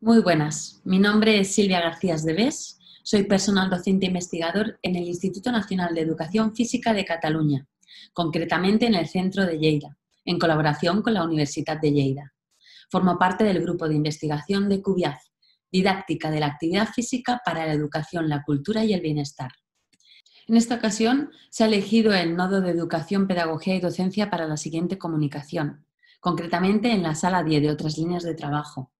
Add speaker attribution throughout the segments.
Speaker 1: Muy buenas, mi nombre es Silvia García Vés. soy personal docente e investigador en el Instituto Nacional de Educación Física de Cataluña, concretamente en el centro de Lleida, en colaboración con la Universidad de Lleida. Formo parte del grupo de investigación de CUBIAF, Didáctica de la Actividad Física para la Educación, la Cultura y el Bienestar. En esta ocasión se ha elegido el nodo de Educación, Pedagogía y Docencia para la siguiente comunicación, concretamente en la sala 10 de otras líneas de trabajo,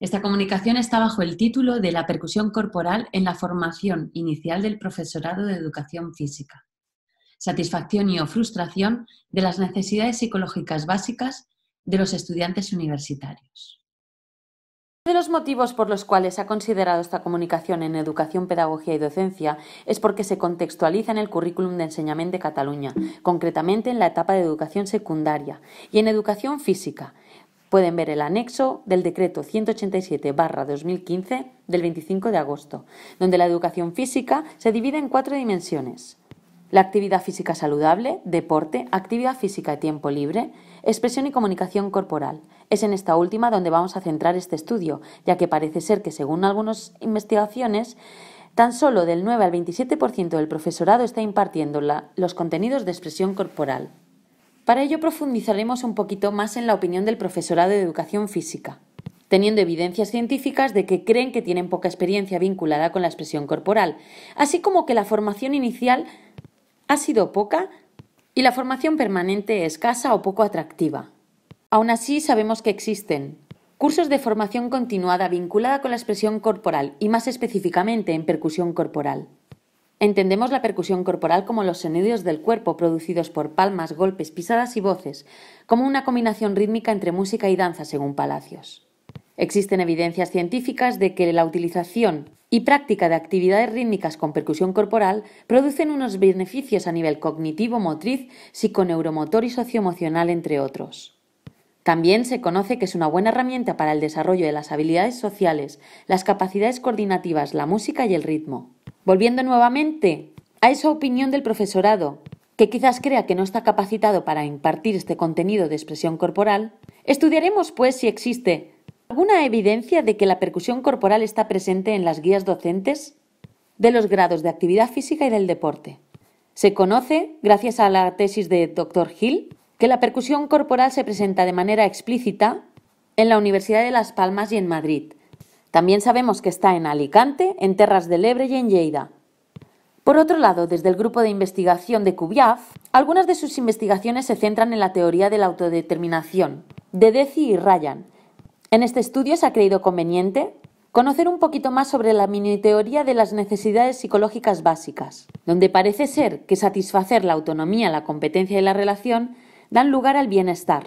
Speaker 1: esta comunicación está bajo el título de La percusión corporal en la formación inicial del profesorado de educación física. Satisfacción y o frustración de las necesidades psicológicas básicas de los estudiantes universitarios. Uno de los motivos por los cuales se ha considerado esta comunicación en educación, pedagogía y docencia es porque se contextualiza en el currículum de enseñamiento de Cataluña, concretamente en la etapa de educación secundaria y en educación física, Pueden ver el anexo del decreto 187-2015 del 25 de agosto, donde la educación física se divide en cuatro dimensiones. La actividad física saludable, deporte, actividad física y tiempo libre, expresión y comunicación corporal. Es en esta última donde vamos a centrar este estudio, ya que parece ser que, según algunas investigaciones, tan solo del 9 al 27% del profesorado está impartiendo los contenidos de expresión corporal. Para ello profundizaremos un poquito más en la opinión del profesorado de educación física, teniendo evidencias científicas de que creen que tienen poca experiencia vinculada con la expresión corporal, así como que la formación inicial ha sido poca y la formación permanente escasa o poco atractiva. Aún así, sabemos que existen cursos de formación continuada vinculada con la expresión corporal y más específicamente en percusión corporal. Entendemos la percusión corporal como los sonidos del cuerpo producidos por palmas, golpes, pisadas y voces, como una combinación rítmica entre música y danza, según Palacios. Existen evidencias científicas de que la utilización y práctica de actividades rítmicas con percusión corporal producen unos beneficios a nivel cognitivo, motriz, psiconeuromotor y socioemocional, entre otros. También se conoce que es una buena herramienta para el desarrollo de las habilidades sociales, las capacidades coordinativas, la música y el ritmo. Volviendo nuevamente a esa opinión del profesorado, que quizás crea que no está capacitado para impartir este contenido de expresión corporal, estudiaremos pues si existe alguna evidencia de que la percusión corporal está presente en las guías docentes de los grados de actividad física y del deporte. Se conoce, gracias a la tesis de Dr. Hill, que la percusión corporal se presenta de manera explícita en la Universidad de Las Palmas y en Madrid, también sabemos que está en Alicante, en Terras del Ebre y en Lleida. Por otro lado, desde el grupo de investigación de Kubiav, algunas de sus investigaciones se centran en la teoría de la autodeterminación, de Deci y Ryan. En este estudio se ha creído conveniente conocer un poquito más sobre la mini teoría de las necesidades psicológicas básicas, donde parece ser que satisfacer la autonomía, la competencia y la relación dan lugar al bienestar.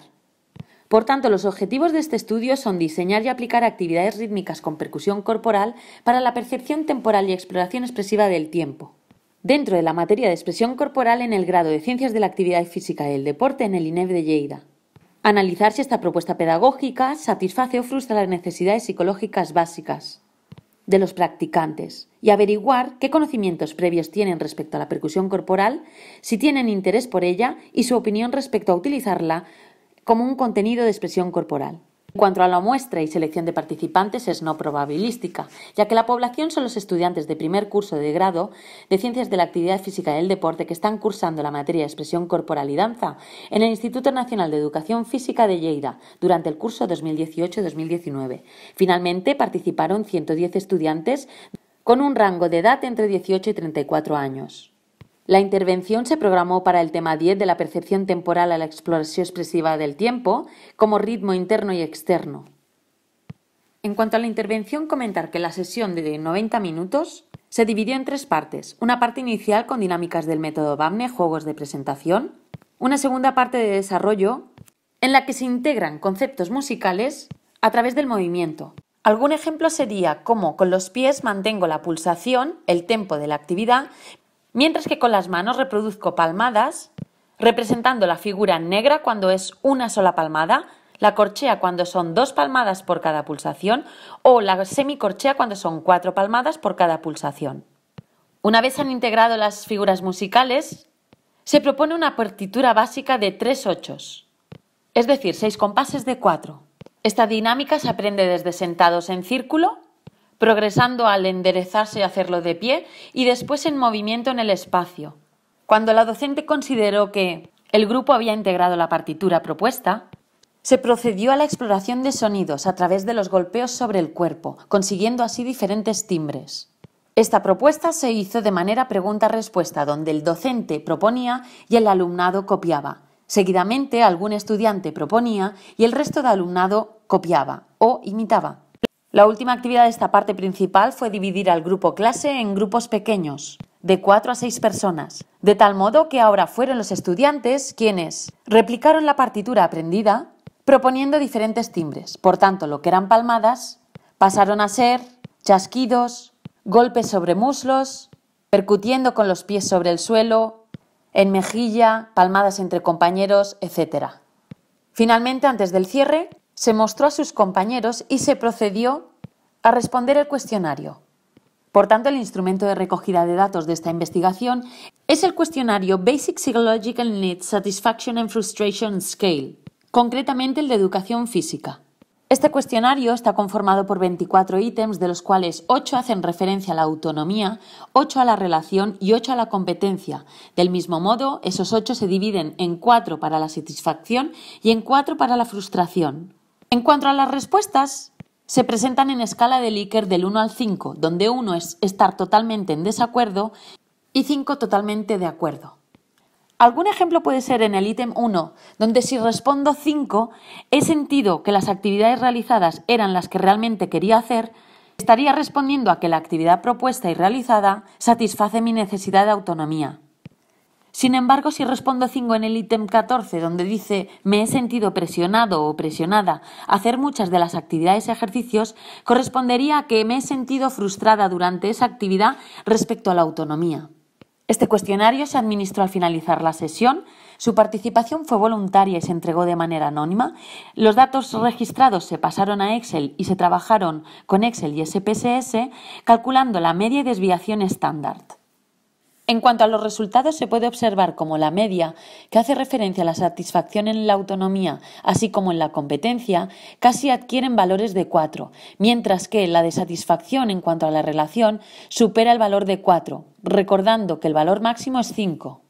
Speaker 1: Por tanto, los objetivos de este estudio son diseñar y aplicar actividades rítmicas con percusión corporal para la percepción temporal y exploración expresiva del tiempo. Dentro de la materia de expresión corporal en el grado de Ciencias de la Actividad Física y el Deporte en el INEF de Lleida. Analizar si esta propuesta pedagógica satisface o frustra las necesidades psicológicas básicas de los practicantes y averiguar qué conocimientos previos tienen respecto a la percusión corporal, si tienen interés por ella y su opinión respecto a utilizarla como un contenido de expresión corporal. En cuanto a la muestra y selección de participantes es no probabilística, ya que la población son los estudiantes de primer curso de grado de Ciencias de la Actividad Física y el Deporte que están cursando la materia de expresión corporal y danza en el Instituto Nacional de Educación Física de Lleida durante el curso 2018-2019. Finalmente participaron 110 estudiantes con un rango de edad entre 18 y 34 años. La intervención se programó para el tema 10 de la percepción temporal a la exploración expresiva del tiempo como ritmo interno y externo. En cuanto a la intervención, comentar que la sesión de 90 minutos se dividió en tres partes. Una parte inicial con dinámicas del método BAMNE, juegos de presentación. Una segunda parte de desarrollo en la que se integran conceptos musicales a través del movimiento. Algún ejemplo sería cómo con los pies mantengo la pulsación, el tempo de la actividad, mientras que con las manos reproduzco palmadas, representando la figura negra cuando es una sola palmada, la corchea cuando son dos palmadas por cada pulsación o la semicorchea cuando son cuatro palmadas por cada pulsación. Una vez han integrado las figuras musicales, se propone una partitura básica de tres ochos, es decir, seis compases de cuatro. Esta dinámica se aprende desde sentados en círculo progresando al enderezarse y hacerlo de pie y después en movimiento en el espacio. Cuando la docente consideró que el grupo había integrado la partitura propuesta, se procedió a la exploración de sonidos a través de los golpeos sobre el cuerpo, consiguiendo así diferentes timbres. Esta propuesta se hizo de manera pregunta-respuesta, donde el docente proponía y el alumnado copiaba. Seguidamente algún estudiante proponía y el resto de alumnado copiaba o imitaba. La última actividad de esta parte principal fue dividir al grupo clase en grupos pequeños, de cuatro a seis personas, de tal modo que ahora fueron los estudiantes quienes replicaron la partitura aprendida proponiendo diferentes timbres. Por tanto, lo que eran palmadas pasaron a ser chasquidos, golpes sobre muslos, percutiendo con los pies sobre el suelo, en mejilla, palmadas entre compañeros, etc. Finalmente, antes del cierre, se mostró a sus compañeros y se procedió a responder el cuestionario. Por tanto, el instrumento de recogida de datos de esta investigación es el cuestionario Basic Psychological Needs Satisfaction and Frustration Scale, concretamente el de educación física. Este cuestionario está conformado por 24 ítems, de los cuales 8 hacen referencia a la autonomía, 8 a la relación y 8 a la competencia. Del mismo modo, esos 8 se dividen en 4 para la satisfacción y en 4 para la frustración. En cuanto a las respuestas, se presentan en escala de Likert del 1 al 5, donde 1 es estar totalmente en desacuerdo y 5 totalmente de acuerdo. Algún ejemplo puede ser en el ítem 1, donde si respondo 5, he sentido que las actividades realizadas eran las que realmente quería hacer, estaría respondiendo a que la actividad propuesta y realizada satisface mi necesidad de autonomía. Sin embargo, si respondo 5 en el ítem 14, donde dice me he sentido presionado o presionada a hacer muchas de las actividades y ejercicios, correspondería a que me he sentido frustrada durante esa actividad respecto a la autonomía. Este cuestionario se administró al finalizar la sesión, su participación fue voluntaria y se entregó de manera anónima, los datos registrados se pasaron a Excel y se trabajaron con Excel y SPSS calculando la media y desviación estándar. En cuanto a los resultados, se puede observar como la media, que hace referencia a la satisfacción en la autonomía, así como en la competencia, casi adquieren valores de 4, mientras que la de satisfacción en cuanto a la relación supera el valor de 4, recordando que el valor máximo es 5.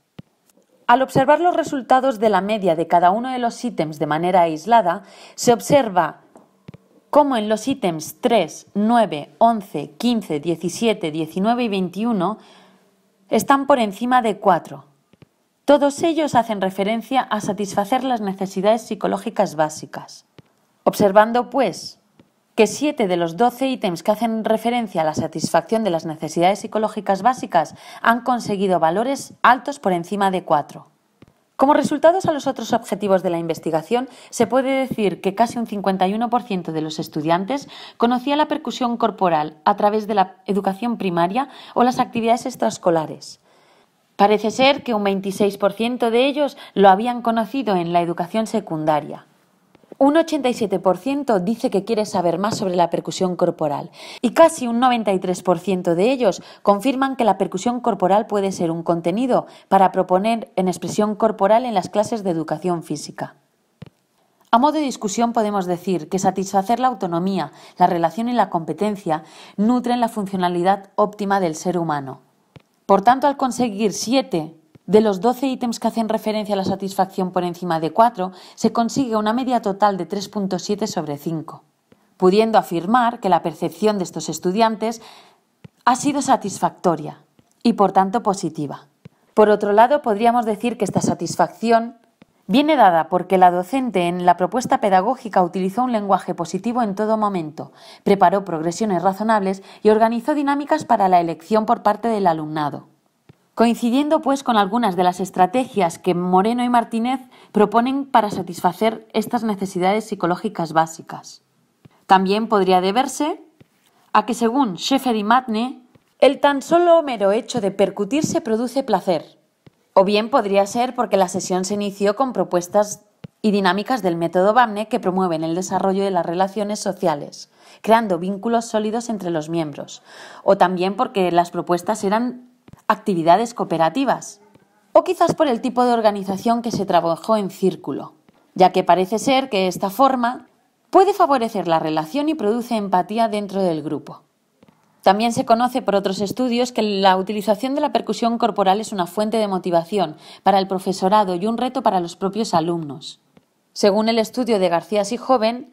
Speaker 1: Al observar los resultados de la media de cada uno de los ítems de manera aislada, se observa como en los ítems 3, 9, 11, 15, 17, 19 y 21 están por encima de cuatro. Todos ellos hacen referencia a satisfacer las necesidades psicológicas básicas. Observando, pues, que siete de los doce ítems que hacen referencia a la satisfacción de las necesidades psicológicas básicas han conseguido valores altos por encima de cuatro. Como resultados a los otros objetivos de la investigación, se puede decir que casi un 51% de los estudiantes conocía la percusión corporal a través de la educación primaria o las actividades extraescolares. Parece ser que un 26% de ellos lo habían conocido en la educación secundaria. Un 87% dice que quiere saber más sobre la percusión corporal y casi un 93% de ellos confirman que la percusión corporal puede ser un contenido para proponer en expresión corporal en las clases de educación física. A modo de discusión podemos decir que satisfacer la autonomía, la relación y la competencia nutren la funcionalidad óptima del ser humano. Por tanto, al conseguir siete de los 12 ítems que hacen referencia a la satisfacción por encima de 4, se consigue una media total de 3.7 sobre 5, pudiendo afirmar que la percepción de estos estudiantes ha sido satisfactoria y por tanto positiva. Por otro lado, podríamos decir que esta satisfacción viene dada porque la docente en la propuesta pedagógica utilizó un lenguaje positivo en todo momento, preparó progresiones razonables y organizó dinámicas para la elección por parte del alumnado coincidiendo pues con algunas de las estrategias que Moreno y Martínez proponen para satisfacer estas necesidades psicológicas básicas. También podría deberse a que según Schaeffer y Matne, el tan solo mero hecho de percutirse produce placer, o bien podría ser porque la sesión se inició con propuestas y dinámicas del método BAMNE que promueven el desarrollo de las relaciones sociales, creando vínculos sólidos entre los miembros, o también porque las propuestas eran actividades cooperativas, o quizás por el tipo de organización que se trabajó en círculo, ya que parece ser que esta forma puede favorecer la relación y produce empatía dentro del grupo. También se conoce por otros estudios que la utilización de la percusión corporal es una fuente de motivación para el profesorado y un reto para los propios alumnos. Según el estudio de García y Joven,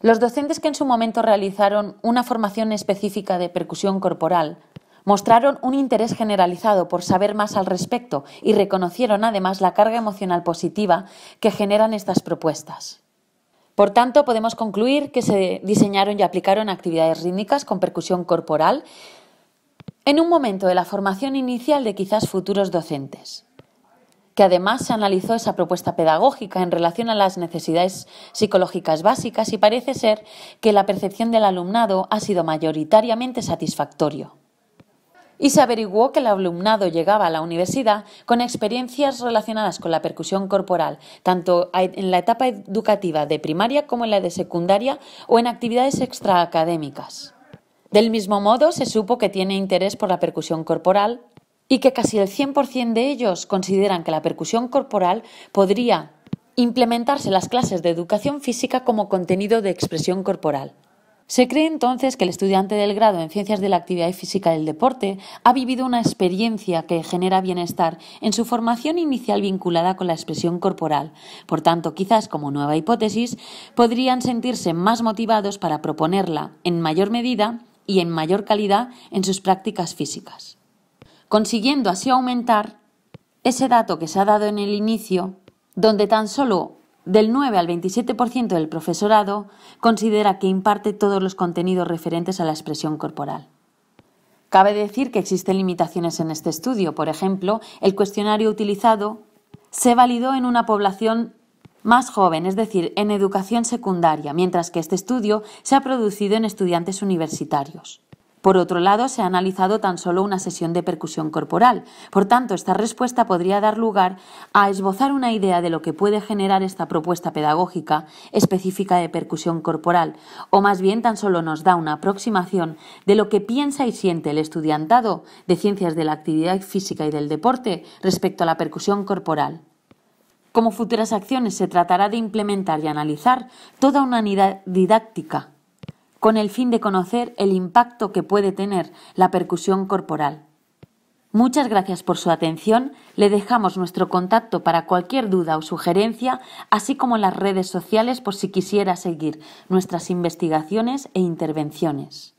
Speaker 1: los docentes que en su momento realizaron una formación específica de percusión corporal mostraron un interés generalizado por saber más al respecto y reconocieron además la carga emocional positiva que generan estas propuestas. Por tanto, podemos concluir que se diseñaron y aplicaron actividades rítmicas con percusión corporal en un momento de la formación inicial de quizás futuros docentes, que además se analizó esa propuesta pedagógica en relación a las necesidades psicológicas básicas y parece ser que la percepción del alumnado ha sido mayoritariamente satisfactorio y se averiguó que el alumnado llegaba a la universidad con experiencias relacionadas con la percusión corporal, tanto en la etapa educativa de primaria como en la de secundaria o en actividades extraacadémicas. Del mismo modo, se supo que tiene interés por la percusión corporal y que casi el 100% de ellos consideran que la percusión corporal podría implementarse en las clases de educación física como contenido de expresión corporal. Se cree entonces que el estudiante del grado en Ciencias de la Actividad Física del Deporte ha vivido una experiencia que genera bienestar en su formación inicial vinculada con la expresión corporal. Por tanto, quizás como nueva hipótesis, podrían sentirse más motivados para proponerla en mayor medida y en mayor calidad en sus prácticas físicas, consiguiendo así aumentar ese dato que se ha dado en el inicio, donde tan solo del 9 al 27% del profesorado considera que imparte todos los contenidos referentes a la expresión corporal. Cabe decir que existen limitaciones en este estudio. Por ejemplo, el cuestionario utilizado se validó en una población más joven, es decir, en educación secundaria, mientras que este estudio se ha producido en estudiantes universitarios. Por otro lado, se ha analizado tan solo una sesión de percusión corporal. Por tanto, esta respuesta podría dar lugar a esbozar una idea de lo que puede generar esta propuesta pedagógica específica de percusión corporal, o más bien tan solo nos da una aproximación de lo que piensa y siente el estudiantado de ciencias de la actividad física y del deporte respecto a la percusión corporal. Como futuras acciones se tratará de implementar y analizar toda una didáctica con el fin de conocer el impacto que puede tener la percusión corporal. Muchas gracias por su atención. Le dejamos nuestro contacto para cualquier duda o sugerencia, así como las redes sociales por si quisiera seguir nuestras investigaciones e intervenciones.